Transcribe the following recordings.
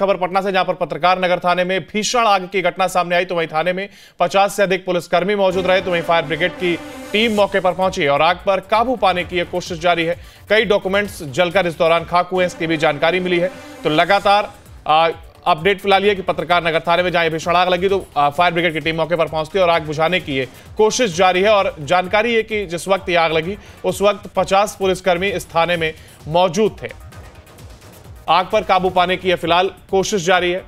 खबर पटना से जहां पर पत्रकार नगर थाने में भीषण आग की घटना सामने आई तो वहीं थाने में 50 से अधिक पुलिसकर्मी मौजूद रहे तो वहीं फायर ब्रिगेड की टीम मौके पर पहुंची और आग पर काबू पाने की कोशिश जारी है कई डॉक्यूमेंट्स जलकर इस दौरान खाक हुए इसकी भी जानकारी मिली है तो लगातार अपडेट फिलहाल ये कि पत्रकार नगर थाने में जहां भीषण आग लगी तो फायर ब्रिगेड की टीम मौके पर पहुंचती है और आग बुझाने की ये कोशिश जारी है और जानकारी है कि जिस वक्त ये आग लगी उस वक्त 50 पुलिसकर्मी इस थाने में मौजूद थे आग पर काबू पाने की फिलहाल कोशिश जारी है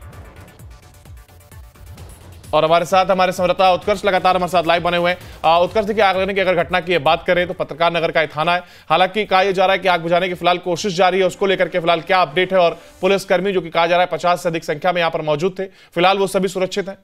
और हमारे साथ हमारे संवाददाता उत्कर्ष लगातार हमारे साथ लाइव बने हुए हैं उत्कर्ष देखिए आग लगने की अगर घटना की बात करें तो पत्रकार नगर का थाना है हालांकि कहा यह जा रहा है कि आग बुझाने की फिलहाल कोशिश जारी है उसको लेकर के फिलहाल क्या अपडेट है और पुलिसकर्मी जो कि कहा जा रहा है पचास से अधिक संख्या में यहां पर मौजूद थे फिलहाल वो सभी सुरक्षित हैं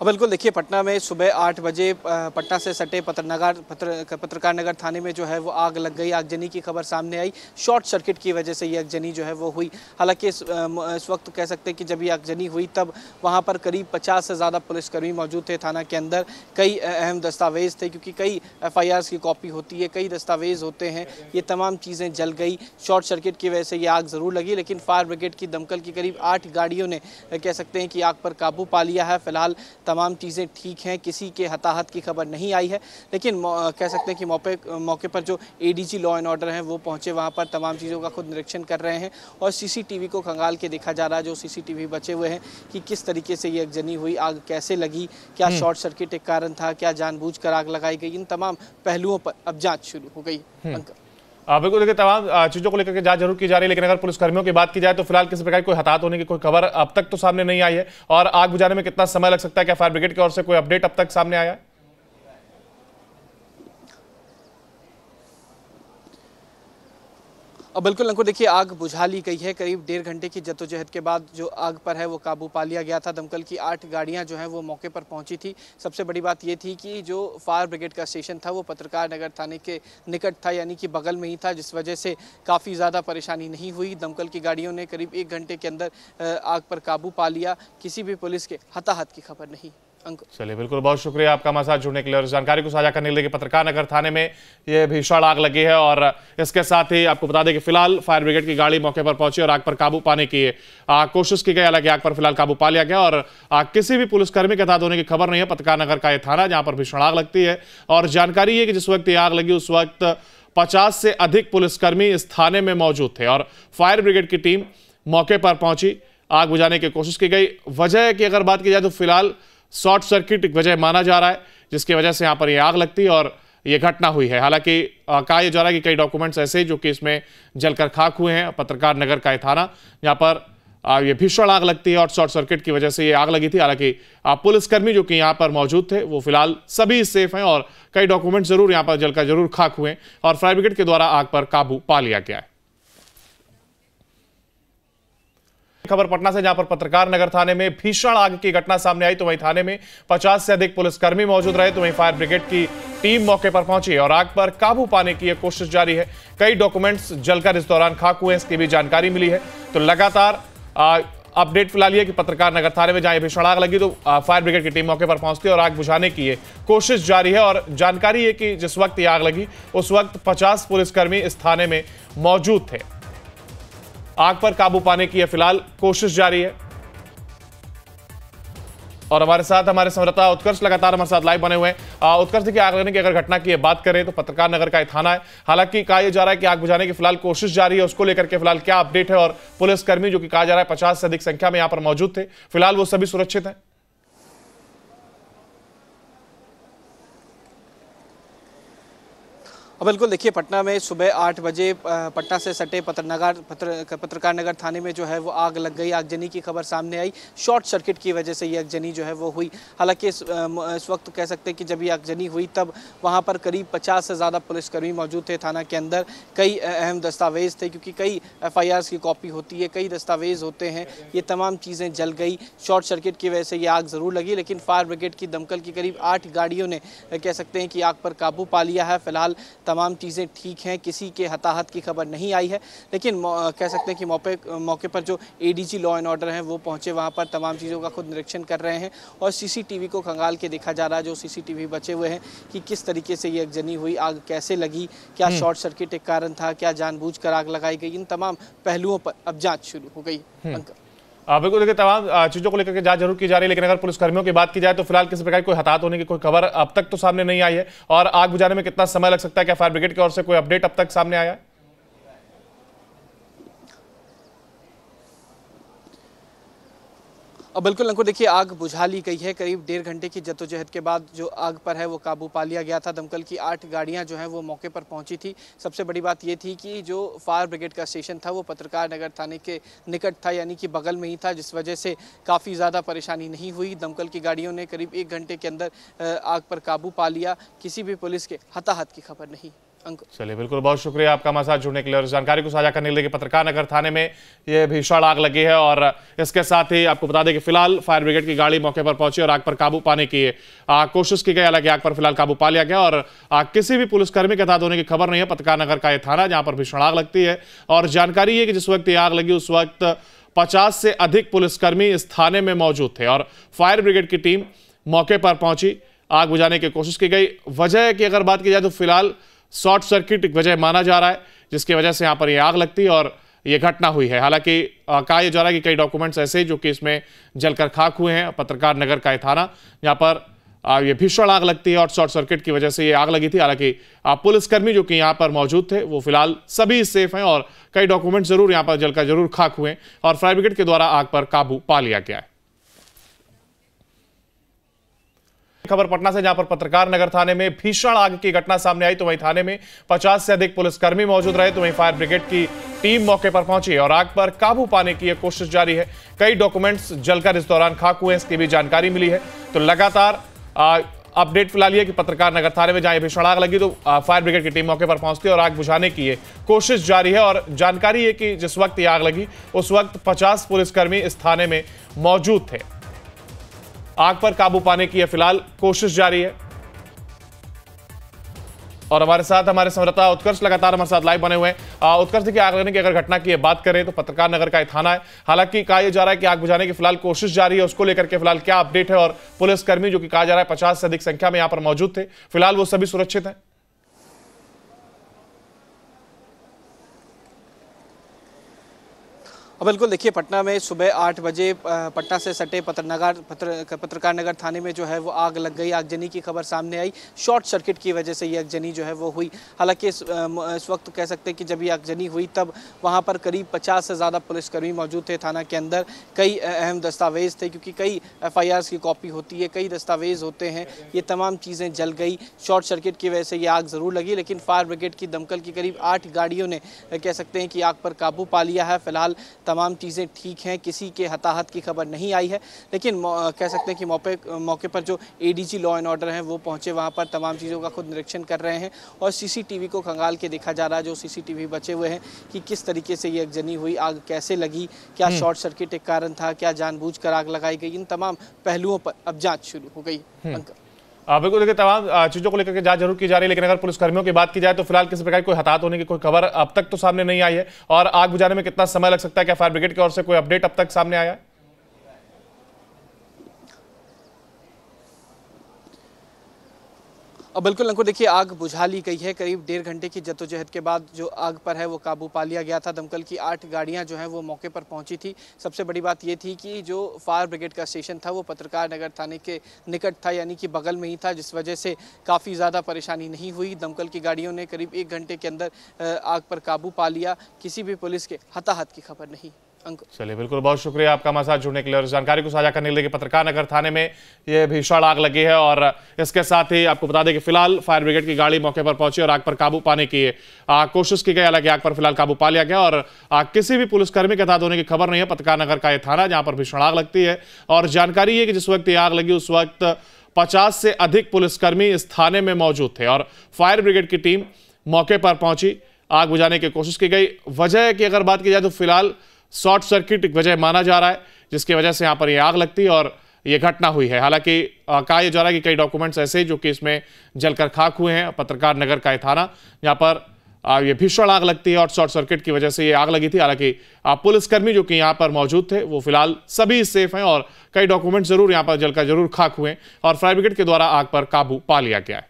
अब बिल्कुल देखिए पटना में सुबह आठ बजे पटना से सटे पत्रनगर पत्र पत्रकार नगर थाने में जो है वो आग लग गई आगजनी की खबर सामने आई शॉर्ट सर्किट की वजह से ये आगजनी जो है वो हुई हालांकि इस, इस वक्त कह सकते हैं कि जब ये आगजनी हुई तब वहाँ पर करीब पचास से ज़्यादा पुलिसकर्मी मौजूद थे थाना के अंदर कई अहम दस्तावेज़ थे क्योंकि कई एफ की कॉपी होती है कई दस्तावेज़ होते हैं ये तमाम चीज़ें जल गई शॉर्ट सर्किट की वजह से ये आग ज़रूर लगी लेकिन फायर ब्रिगेड की दमकल की करीब आठ गाड़ियों ने कह सकते हैं कि आग पर काबू पा लिया है फिलहाल तमाम चीज़ें ठीक हैं किसी के हताहत की खबर नहीं आई है लेकिन कह सकते हैं कि मौके मौके पर जो एडीजी लॉ एंड ऑर्डर हैं वो पहुंचे वहां पर तमाम चीज़ों का खुद निरीक्षण कर रहे हैं और सीसीटीवी को खंगाल के देखा जा रहा है जो सीसीटीवी बचे हुए हैं कि किस तरीके से ये अगजनी हुई आग कैसे लगी क्या हम्म। शॉर्ट सर्किट एक कारण था क्या जानबूझ आग लगाई गई इन तमाम पहलुओं पर अब जाँच शुरू हो गई हम्म। अंकल बिल्कुल देखिए तमाम चीज़ों को लेकर के जांच जरूर की जा रही है लेकिन अगर पुलिसकर्मियों की बात की जाए तो फिलहाल किसी प्रकार की कोई हताहत होने की कोई खबर अब तक तो सामने नहीं आई है और आग बुझाने में कितना समय लग सकता है क्या फायर ब्रिगेड की ओर से कोई अपडेट अब तक सामने आया है और बिल्कुल अंकुर देखिए आग बुझा ली गई है करीब डेढ़ घंटे की जद्दोजहद के बाद जो आग पर है वो काबू पा लिया गया था दमकल की आठ गाड़ियां जो हैं वो मौके पर पहुंची थी सबसे बड़ी बात ये थी कि जो फायर ब्रिगेड का स्टेशन था वो पत्रकार नगर थाने के निकट था यानी कि बगल में ही था जिस वजह से काफ़ी ज़्यादा परेशानी नहीं हुई दमकल की गाड़ियों ने करीब एक घंटे के अंदर आग पर काबू पा लिया किसी भी पुलिस के हताहत की खबर नहीं चलिए बिल्कुल बहुत शुक्रिया आपका हमारे साथ जुड़ने के लिए और जानकारी को साझा करने के लिए पत्रकार नगर थाने में ये भीषण आग लगी है और इसके साथ ही आपको बता दें कि फिलहाल फायर ब्रिगेड की गाड़ी मौके पर पहुंची और आग पर काबू पाने की कोशिश की गई हालांकि आग पर फिलहाल काबू पा लिया गया और आग किसी भी पुलिसकर्मी के साथ होने की खबर नहीं है पत्रकार नगर का यह थाना जहां पर भीषण आग लगती है और जानकारी ये कि जिस वक्त ये आग लगी उस वक्त पचास से अधिक पुलिसकर्मी इस थाने में मौजूद थे और फायर ब्रिगेड की टीम मौके पर पहुंची आग बुझाने की कोशिश की गई वजह की अगर बात की जाए तो फिलहाल शॉर्ट सर्किट वजह माना जा रहा है जिसकी वजह से यहाँ पर ये आग लगती है और ये घटना हुई है हालांकि कहा जा रहा है कि कई डॉक्यूमेंट्स ऐसे जो कि इसमें जलकर खाक हुए हैं पत्रकार नगर का थाना यहाँ पर ये भीषण आग लगती है और शॉर्ट सर्किट की वजह से ये आग लगी थी हालांकि पुलिसकर्मी जो कि यहाँ पर मौजूद थे वो फिलहाल सभी सेफ हैं और कई डॉक्यूमेंट जरूर यहाँ पर जलकर जरूर खाक हुए और फायर ब्रिगेड के द्वारा आग पर काबू पा लिया गया है खबर पटना से जहां पर पत्रकार नगर थाने में भीषण आग की घटना सामने आई तो वहीं थाने में 50 से अधिक पुलिसकर्मी मौजूद रहे तो वहीं फायर ब्रिगेड की टीम मौके पर पहुंची और आग पर काबू पाने की कोशिश जारी है कई डॉक्यूमेंट्स जलकर इस दौरान खाक हुए इसकी भी जानकारी मिली है तो लगातार अपडेट फिलहाल ये कि पत्रकार नगर थाने में जहां भीषण आग लगी तो फायर ब्रिगेड की टीम मौके पर पहुंचती है और आग बुझाने की ये कोशिश जारी है और जानकारी है कि जिस वक्त ये आग लगी उस वक्त 50 पुलिसकर्मी इस थाने में मौजूद थे आग पर काबू पाने की फिलहाल कोशिश जारी है और हमारे साथ हमारे संवाददाता उत्कर्ष लगातार हमारे साथ लाइव बने हुए हैं उत्कर्ष देखिए आग लगने की अगर घटना की बात करें तो पत्रकार नगर का थाना है हालांकि कहा यह जा रहा है कि आग बुझाने की फिलहाल कोशिश जारी है उसको लेकर के फिलहाल क्या अपडेट है और पुलिसकर्मी जो कि कहा जा रहा है पचास से अधिक संख्या में यहां पर मौजूद थे फिलहाल वो सभी सुरक्षित हैं अब बिल्कुल देखिए पटना में सुबह आठ बजे पटना से सटे पत्रनगर पत्र, पत्रकार नगर थाने में जो है वो आग लग गई आगजनी की खबर सामने आई शॉर्ट सर्किट की वजह से ये आगजनी जो है वो हुई हालांकि इस, इस वक्त कह सकते हैं कि जब ये आगजनी हुई तब वहाँ पर करीब पचास से ज़्यादा पुलिसकर्मी मौजूद थे थाना के अंदर कई अहम दस्तावेज़ थे क्योंकि कई एफ की कॉपी होती है कई दस्तावेज़ होते हैं ये तमाम चीज़ें जल गई शॉर्ट सर्किट की वजह से ये आग ज़रूर लगी लेकिन फायर ब्रिगेड की दमकल की करीब आठ गाड़ियों ने कह सकते हैं कि आग पर काबू पा लिया है फिलहाल तमाम चीज़ें ठीक हैं किसी के हताहत की खबर नहीं आई है लेकिन कह सकते हैं कि मौके मौके पर जो एडीजी लॉ एंड ऑर्डर हैं वो पहुंचे वहां पर तमाम चीज़ों का खुद निरीक्षण कर रहे हैं और सीसीटीवी को खंगाल के देखा जा रहा है जो सीसीटीवी बचे हुए हैं कि किस तरीके से ये अगजनी हुई आग कैसे लगी क्या हम्म। शॉर्ट सर्किट एक कारण था क्या जानबूझ कर आग लगाई गई इन तमाम पहलुओं पर अब जाँच शुरू हो गई हम्म। अंकल बिल्कुल देखिए तमाम चीज़ों को लेकर के जांच जरूर की जा रही है लेकिन अगर पुलिसकर्मियों की बात की जाए तो फिलहाल किसी प्रकार की कोई हताहत होने की कोई खबर अब तक तो सामने नहीं आई है और आग बुझाने में कितना समय लग सकता है क्या फायर ब्रिगेड की ओर से कोई अपडेट अब तक सामने आया है और बिल्कुल अंकुर देखिए आग बुझा ली गई है करीब डेढ़ घंटे की जद्दोजहद के बाद जो आग पर है वो काबू पा लिया गया था दमकल की आठ गाड़ियां जो हैं वो मौके पर पहुंची थी सबसे बड़ी बात ये थी कि जो फायर ब्रिगेड का स्टेशन था वो पत्रकार नगर थाने के निकट था यानी कि बगल में ही था जिस वजह से काफ़ी ज़्यादा परेशानी नहीं हुई दमकल की गाड़ियों ने करीब एक घंटे के अंदर आग पर काबू पा लिया किसी भी पुलिस के हताहत की खबर नहीं चलिए बिल्कुल बहुत शुक्रिया आपका हमारे साथ जुड़ने के लिए और जानकारी को साझा करने के लिए पत्रकार नगर थाने में ये भीषण आग लगी है और इसके साथ ही आपको बता दें कि फिलहाल फायर ब्रिगेड की गाड़ी मौके पर पहुंची और आग पर काबू पाने की कोशिश की गई हालांकि आग पर फिलहाल काबू पा लिया गया और आग किसी भी पुलिसकर्मी के साथ होने की खबर नहीं है पत्रकार नगर का यह थाना जहां पर भीषण आग लगती है और जानकारी ये कि जिस वक्त ये आग लगी उस वक्त पचास से अधिक पुलिसकर्मी इस थाने में मौजूद थे और फायर ब्रिगेड की टीम मौके पर पहुंची आग बुझाने की कोशिश की गई वजह की अगर बात की जाए तो फिलहाल शॉर्ट सर्किट वजह माना जा रहा है जिसकी वजह से यहाँ पर ये आग लगती है और ये घटना हुई है हालांकि कहा जा रहा है कि कई डॉक्यूमेंट्स ऐसे जो कि इसमें जलकर खाक हुए हैं पत्रकार नगर का थाना यहाँ पर ये भीषण आग लगती है और शॉर्ट सर्किट की वजह से ये आग लगी थी हालांकि पुलिसकर्मी जो कि यहाँ पर मौजूद थे वो फिलहाल सभी सेफ हैं और कई डॉक्यूमेंट जरूर यहाँ पर जलकर जरूर खाक हुए और फायर ब्रिगेड के द्वारा आग पर काबू पा लिया गया है खबर पटना से जहां पर पत्रकार नगर थाने में भीषण आग की घटना सामने आई तो वहीं थाने में 50 से अधिक पुलिसकर्मी मौजूद रहे तो वहीं फायर ब्रिगेड की टीम मौके पर पहुंची और आग पर काबू पाने की कोशिश जारी है कई डॉक्यूमेंट्स जलकर इस दौरान खाक हुए इसकी भी जानकारी मिली है तो लगातार अपडेट फिलहाल ये कि पत्रकार नगर थाने में जहां भीषण आग लगी तो फायर ब्रिगेड की टीम मौके पर पहुंचती है और आग बुझाने की ये कोशिश जारी है और जानकारी है कि जिस वक्त ये आग लगी उस वक्त 50 पुलिसकर्मी इस थाने में मौजूद थे आग पर काबू पाने की फिलहाल कोशिश जारी है और हमारे साथ हमारे संवाददाता उत्कर्ष लगातार हमारे साथ लाइव बने हुए हैं उत्कर्ष देखिए आग लगने की अगर घटना की बात करें तो पत्रकार नगर का थाना है हालांकि कहा यह जा रहा है कि आग बुझाने की फिलहाल कोशिश जारी है उसको लेकर के फिलहाल क्या अपडेट है और पुलिसकर्मी जो कि कहा जा रहा है पचास से अधिक संख्या में यहां पर मौजूद थे फिलहाल वो सभी सुरक्षित हैं अब बिल्कुल देखिए पटना में सुबह आठ बजे पटना से सटे पत्रनगर पत्र, पत्रकार नगर थाने में जो है वो आग लग गई आगजनी की खबर सामने आई शॉर्ट सर्किट की वजह से ये आगजनी जो है वो हुई हालांकि इस, इस वक्त कह सकते हैं कि जब ये आगजनी हुई तब वहाँ पर करीब पचास से ज़्यादा पुलिसकर्मी मौजूद थे थाना के अंदर कई अहम दस्तावेज़ थे क्योंकि कई एफ की कॉपी होती है कई दस्तावेज़ होते हैं ये तमाम चीज़ें जल गई शॉर्ट सर्किट की वजह से ये आग ज़रूर लगी लेकिन फायर ब्रिगेड की दमकल की करीब आठ गाड़ियों ने कह सकते हैं कि आग पर काबू पा लिया है फिलहाल तमाम चीज़ें ठीक हैं किसी के हताहत की खबर नहीं आई है लेकिन कह सकते हैं कि मौके मौके पर जो एडीजी लॉ एंड ऑर्डर हैं वो पहुंचे वहां पर तमाम चीज़ों का खुद निरीक्षण कर रहे हैं और सीसीटीवी को खंगाल के देखा जा रहा है जो सीसीटीवी बचे हुए हैं कि किस तरीके से ये अगजनी हुई आग कैसे लगी क्या हम्म। शॉर्ट सर्किट एक कारण था क्या जानबूझ आग लगाई गई इन तमाम पहलुओं पर अब जाँच शुरू हो गई हम्म। अंकल बिल्कुल देखिए तमाम चीज़ों को लेकर के जांच जरूर की जा रही है लेकिन अगर पुलिसकर्मियों की बात की जाए तो फिलहाल किसी प्रकार की कोई हताहत होने की कोई खबर अब तक तो सामने नहीं आई है और आग बुझाने में कितना समय लग सकता है क्या फायर ब्रिगेड की ओर से कोई अपडेट अब तक सामने आया है और बिल्कुल अंकुर देखिए आग बुझा ली गई है करीब डेढ़ घंटे की जद्दोजहद के बाद जो आग पर है वो काबू पा लिया गया था दमकल की आठ गाड़ियां जो हैं वो मौके पर पहुंची थी सबसे बड़ी बात ये थी कि जो फायर ब्रिगेड का स्टेशन था वो पत्रकार नगर थाने के निकट था यानी कि बगल में ही था जिस वजह से काफ़ी ज़्यादा परेशानी नहीं हुई दमकल की गाड़ियों ने करीब एक घंटे के अंदर आग पर काबू पा लिया किसी भी पुलिस के हताहत की खबर नहीं चलिए बिल्कुल बहुत शुक्रिया आपका हमारे साथ जुड़ने के लिए और जानकारी को साझा करने के लिए पत्रकार नगर थाने में ये भीषण आग लगी है और इसके साथ ही आपको बता दें कि फिलहाल फायर ब्रिगेड की गाड़ी मौके पर पहुंची और आग पर काबू पाने की कोशिश की गई हालांकि आग पर फिलहाल काबू पा लिया गया और आग किसी भी पुलिसकर्मी के साथ होने की खबर नहीं है पत्रकार नगर का यह थाना जहां पर भीषण आग लगती है और जानकारी ये कि जिस वक्त ये आग लगी उस वक्त पचास से अधिक पुलिसकर्मी इस थाने में मौजूद थे और फायर ब्रिगेड की टीम मौके पर पहुंची आग बुझाने की कोशिश की गई वजह की अगर बात की जाए तो फिलहाल शॉर्ट सर्किट वजह माना जा रहा है जिसकी वजह से यहाँ पर ये आग लगती है और ये घटना हुई है हालांकि कहा जा रहा है कि कई डॉक्यूमेंट्स ऐसे जो कि इसमें जलकर खाक हुए हैं पत्रकार नगर का थाना यहाँ पर ये भीषण आग लगती है और शॉर्ट सर्किट की वजह से ये आग लगी थी हालांकि पुलिसकर्मी जो कि यहाँ पर मौजूद थे वो फिलहाल सभी सेफ हैं और कई डॉक्यूमेंट जरूर यहाँ पर जलकर जरूर खाक हुए और फायर ब्रिगेड के द्वारा आग पर काबू पा लिया गया है